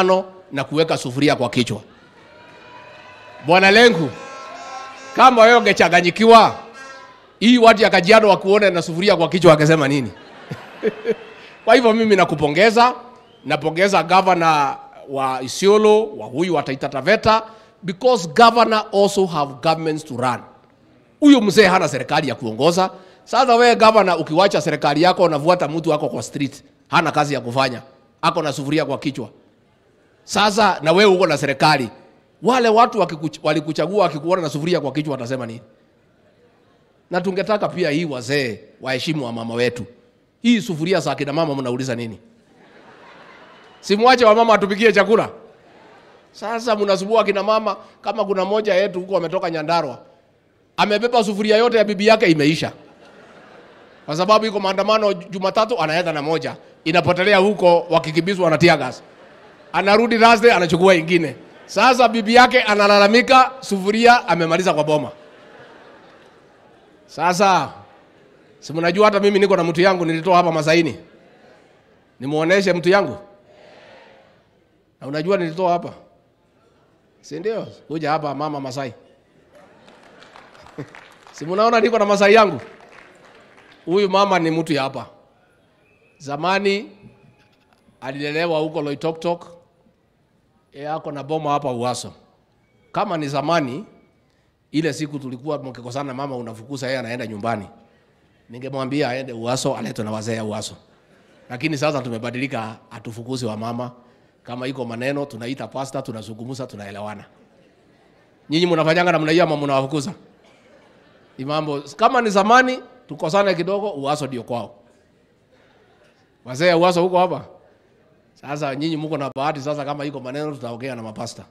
tano na kuweka sufuria kwa kichwa. Bwana Lengu, kama wewe ungechanganyikiwa, hii watu ya Kajiado wakuone na sufuria kwa kichwa wakasema nini? kwa hivyo mimi nakupongeza, napongeza governor wa Isiolo wa huyu wa Taita Taveta because governor also have governments to run. Huyu mzee hana serikali ya kuongoza. Sasa wewe governor, ukiwacha serikali yako unavuata mtu wako kwa street, hana kazi ya kufanya, ako na sufuria kwa kichwa. Sasa na wewe uko na serikali, wale watu walikuchagua wakikuona na sufuria kwa kichwa watasema nini? Na tungetaka pia hii wazee waheshimu wa mama wetu. Hii sufuria za kina mama mnauliza nini? Simwache mama atupikie chakula. Sasa mnasumbua kina mama. Kama kuna moja yetu huko ametoka nyandarwa amebeba sufuria yote ya bibi yake imeisha, kwa sababu iko maandamano Jumatatu, anaenda na moja inapotelea huko, wakikibizwa na tiagas anarudi Thursday anachukua ingine. Sasa bibi yake analalamika sufuria amemaliza kwa boma. Sasa si mnajua hata mimi niko na mtu yangu nilitoa hapa Masaini, nimuoneshe mtu yangu na unajua nilitoa hapa, si ndio? Kuja hapa mama Masai si mnaona niko na Masai yangu. Huyu mama ni mtu ya hapa, zamani alilelewa huko Loitoktok yako e, na boma hapa Uwaso. Kama ni zamani, ile siku tulikuwa mkikosana, mama unafukuza, yeye anaenda nyumbani, ningemwambia aende Uwaso aletwe na wazee Uwaso. Lakini sasa tumebadilika, atufukuzi wa mama. Kama iko maneno tunaita pasta, tunazungumza, tunaelewana. Nyinyi mnafanyanga namna hiyo mama mnawafukuza? Imambo kama ni zamani, tukosane kidogo, Uwaso ndio kwao. Wazee Uwaso huko hapa sasa nyinyi mko na bahati sasa, kama iko maneno tutaongea na mapasta.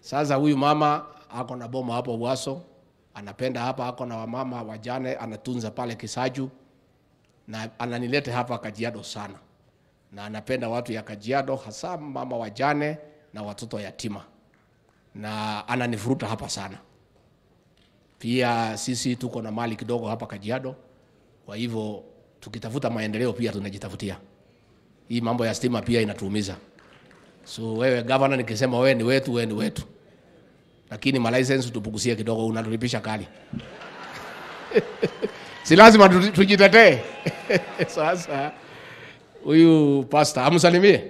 Sasa huyu mama ako na boma hapo Waso, anapenda hapa, ako na wamama wajane, anatunza pale Kisaju na ananilete hapa Kajiado sana, na anapenda watu ya Kajiado, hasa mama wajane na watoto yatima, na ananivuruta hapa sana. Pia sisi tuko na mali kidogo hapa Kajiado, kwa hivyo tukitafuta maendeleo pia tunajitafutia. Hii mambo ya stima pia inatuumiza. So wewe governor, nikisema wewe ni wetu, wewe ni wetu, lakini ma license tupukusie kidogo, unatulipisha kali si lazima tujitetee. Sasa huyu pasta amsalimie,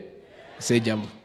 sijambo. jambo